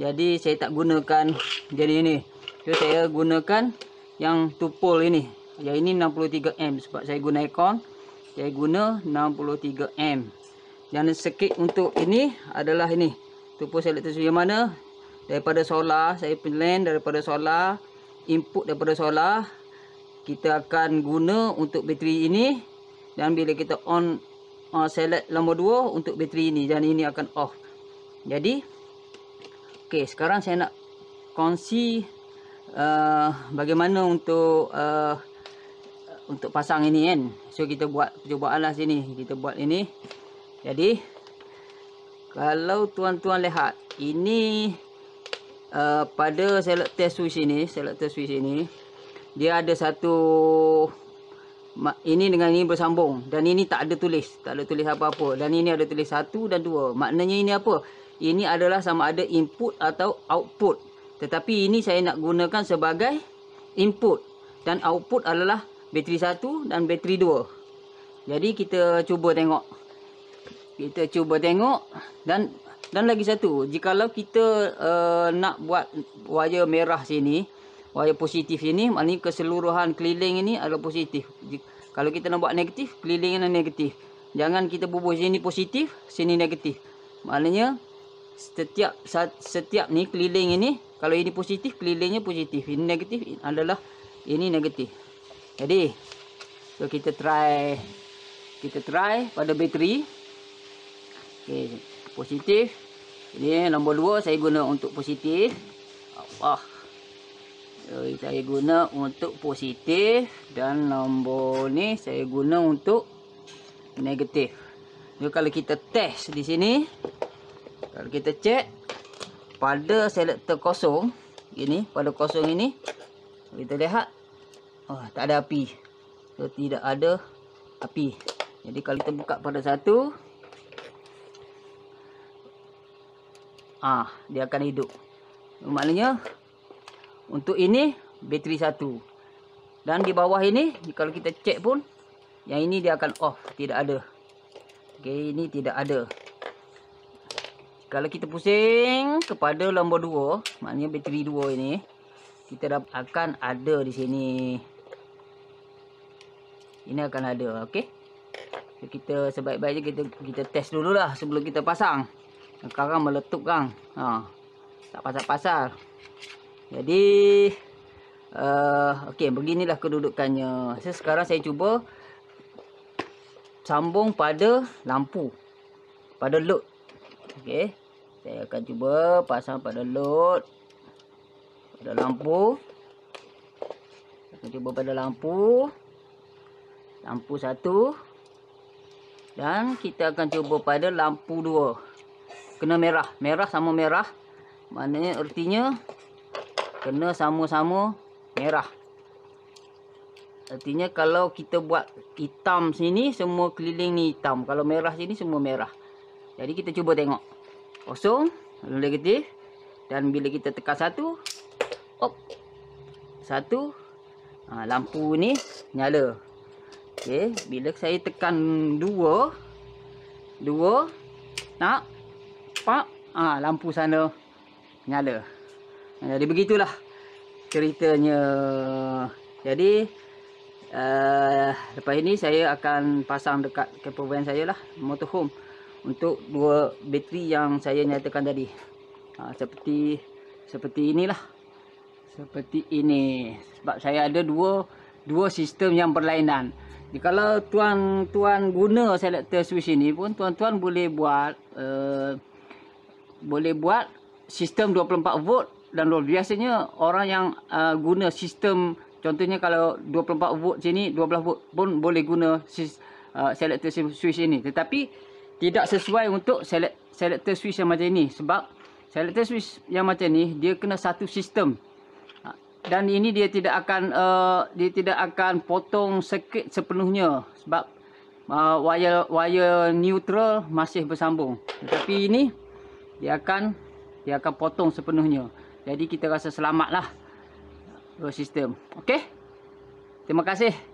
Jadi saya tak gunakan jadi ini. Jadi saya gunakan yang tupul ini. Ya ini 63M sebab saya guna aircon. Saya guna 63M. Yang sekit untuk ini adalah ini. Tupul selektor yang mana? Daripada solar, saya plan daripada solar, input daripada solar. Kita akan guna untuk bateri ini dan bila kita on uh, select nombor 2 untuk bateri ini dan ini akan off. Jadi Okey, sekarang saya nak kongsi uh, bagaimana untuk uh, untuk pasang ini kan. So kita buat percubaanlah sini. Kita buat ini. Jadi kalau tuan-tuan lihat, ini uh, pada selector switch ini, selector switch ini dia ada satu ini dengan ini bersambung dan ini tak ada tulis, tak ada tulis apa-apa. Dan ini ada tulis satu dan dua. Maknanya ini apa? ini adalah sama ada input atau output. Tetapi ini saya nak gunakan sebagai input. Dan output adalah bateri 1 dan bateri 2. Jadi kita cuba tengok. Kita cuba tengok. Dan dan lagi satu. Jikalau kita uh, nak buat wire merah sini. Wire positif sini. Maknanya keseluruhan keliling ini adalah positif. Kalau kita nak buat negatif, keliling ini negatif. Jangan kita bubuh sini positif, sini negatif. Maknanya setiap setiap ni keliling ini kalau ini positif kelilingnya positif ini negatif adalah ini negatif jadi so kita try kita try pada bateri okey positif ini nombor 2 saya guna untuk positif Allah so, saya guna untuk positif dan nombor ni saya guna untuk negatif jadi so, kalau kita test di sini kalau kita check pada selector kosong ini pada kosong ini kita lihat oh, tak ada api. So, tidak ada api. Jadi kalau kita buka pada satu ah dia akan hidup. Maknanya untuk ini bateri satu. Dan di bawah ini kalau kita check pun yang ini dia akan off, tidak ada. Okey, ini tidak ada. Kalau kita pusing kepada nombor 2, maknanya bateri 2 ini, kita akan ada di sini. Ini akan ada, okey. So, kita sebaik-baiknya kita kita test dululah sebelum kita pasang. Sekarang meletup kang. Ha. Tak pasal-pasal. Jadi uh, okey, beginilah kedudukannya. So, sekarang saya cuba sambung pada lampu. Pada load. Okey saya akan cuba pasang pada load pada lampu saya cuba pada lampu lampu satu dan kita akan cuba pada lampu dua kena merah merah sama merah maknanya ertinya kena sama-sama merah artinya kalau kita buat hitam sini semua keliling ni hitam kalau merah sini semua merah jadi kita cuba tengok kosong lalu negatif dan bila kita tekan satu op satu ha, lampu ni nyala okey bila saya tekan dua dua nak pak ha, lampu sana nyala ha, jadi begitulah ceritanya jadi Uh, lepas ini saya akan pasang dekat camper van saya lah motorhome untuk dua bateri yang saya nyatakan tadi. Ha, seperti seperti inilah. Seperti ini. Sebab saya ada dua dua sistem yang berlainan. Jadi, kalau tuan-tuan guna selector switch ini pun tuan-tuan boleh buat uh, boleh buat sistem 24 volt dan luar biasanya orang yang uh, guna sistem contohnya kalau 24 volt sini 12 volt pun boleh guna sis, uh, selector switch ini tetapi tidak sesuai untuk select, selector switch yang macam ni sebab selector switch yang macam ni dia kena satu sistem ha, dan ini dia tidak akan uh, dia tidak akan potong circuit sepenuhnya sebab uh, wire wire neutral masih bersambung tetapi ini dia akan dia akan potong sepenuhnya jadi kita rasa selamatlah eh, sistem okey terima kasih